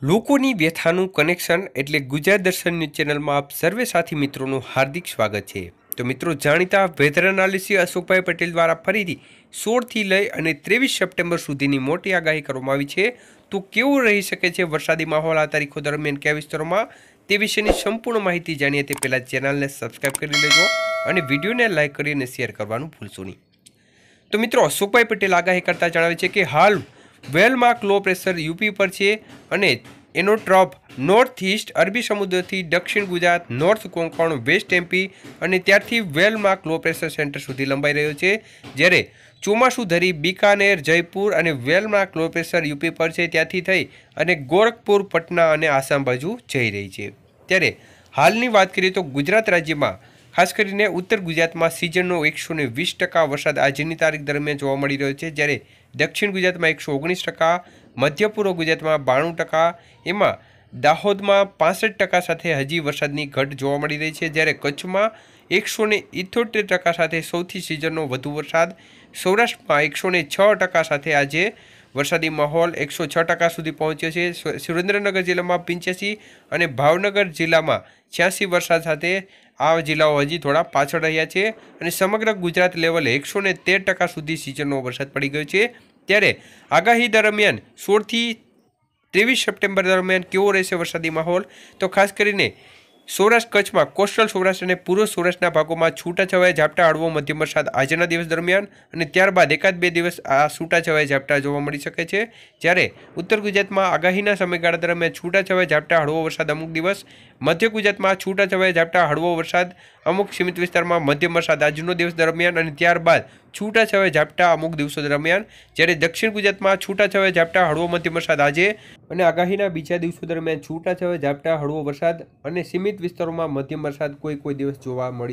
લોકોની વ્યથાનું કનેક્શન એટલે ગુજરાત દર્શન ન્યૂઝ ચેનલમાં આપ સર્વે સાથી મિત્રોનું હાર્દિક સ્વાગત છે તો મિત્રો જાણીતા વેધર એનાલિસી અશોકભાઈ પટેલ દ્વારા ફરીથી સોળથી લઈ અને ત્રેવીસ સપ્ટેમ્બર સુધીની મોટી આગાહી કરવામાં આવી છે તો કેવું રહી શકે છે વરસાદી માહોલ આ તારીખો દરમિયાન કયા વિસ્તારોમાં તે વિશેની સંપૂર્ણ માહિતી જાણીએ તે પહેલાં ચેનલને સબસ્ક્રાઈબ કરી લેજો અને વિડીયોને લાઇક કરી અને શેર કરવાનું ભૂલશો નહીં તો મિત્રો અશોકભાઈ પટેલ આગાહી કરતાં જણાવે છે કે હાલ વેલમાર્ક લો પ્રેશર યુપી પર છે અને એનો ટ્રોપ નોર્થ ઇસ્ટ અરબી સમુદ્રથી દક્ષિણ Gujarat north Konkan west MP અને ત્યારથી વેલમાર્ક લો પ્રેશર સેન્ટર સુધી લંબાઈ રહ્યો છે જ્યારે ચોમાસું ધરી બિકાનેર જયપુર અને વેલમાર્ક લો પ્રેશર યુપી પર છે ત્યાંથી થઈ અને ગોરખપુર પટના અને આસામ બાજુ જઈ રહી છે ત્યારે હાલની વાત કરીએ તો ગુજરાત રાજ્યમાં ખાસ કરીને ઉત્તર ગુજરાતમાં સિઝનનો એકસો ને વીસ ટકા વરસાદ આજની તારીખ દરમિયાન જોવા મળી રહ્યો છે જ્યારે દક્ષિણ ગુજરાતમાં એકસો ઓગણીસ ટકા મધ્ય પૂર્વ ગુજરાતમાં બાણું ટકા એમાં દાહોદમાં પાસઠ ટકા સાથે હજી વરસાદની ઘટ જોવા મળી રહી છે જ્યારે કચ્છમાં એકસો ને ઇથોતેર ટકા સાથે સૌથી સિઝનનો વધુ વરસાદ સૌરાષ્ટ્રમાં એકસો ને છ ટકા સાથે આજે વરસાદી માહોલ એકસો છ ટકા સુધી પહોંચ્યો છે સુરેન્દ્રનગર જિલ્લામાં પંચ્યાસી અને ભાવનગર જિલ્લામાં છ્યાસી વરસાદ સાથે આ જિલ્લાઓ હજી થોડા પાછળ રહ્યા છે અને સમગ્ર ગુજરાત લેવલે એકસો તેર ટકા સુધી સિંચનનો વરસાદ પડી ગયો છે ત્યારે આગાહી દરમિયાન સોળથી ત્રેવીસ સપ્ટેમ્બર દરમિયાન કેવો રહેશે વરસાદી માહોલ તો ખાસ કરીને સૌરાષ્ટ્ર કચ્છમાં કોસ્ટલ સૌરાષ્ટ્ર અને પૂર્વ સૌરાષ્ટ્રના ભાગોમાં છૂટાછવાયા ઝાપટા હળવો મધ્યમ વરસાદ આજના દિવસ દરમિયાન અને ત્યારબાદ એકાદ બે દિવસ આ છૂટાછવાયા ઝાપટા જોવા મળી શકે છે જ્યારે ઉત્તર ગુજરાતમાં આગાહીના સમયગાળા દરમિયાન છૂટાછવાયા ઝાપટા હળવો વરસાદ અમુક દિવસ મધ્ય ગુજરાતમાં છૂટાછવાયા ઝાપટા હળવો વરસાદ અમુક સીમિત વિસ્તારમાં મધ્યમ વરસાદ આજનો દિવસ દરમિયાન અને ત્યારબાદ છૂટાછવાયા ઝાપટા અમુક દિવસો દરમિયાન જ્યારે દક્ષિણ ગુજરાતમાં છૂટાછવાયા ઝાપટા હળવો મધ્યમ વરસાદ આજે અને આગાહીના બીજા દિવસો દરમિયાન છૂટાછવાયા ઝાપટા હળવો વરસાદ અને સીમિત વિસ્તારોમાં મધ્યમ વરસાદ કોઈ કોઈ દિવસ જોવા મળી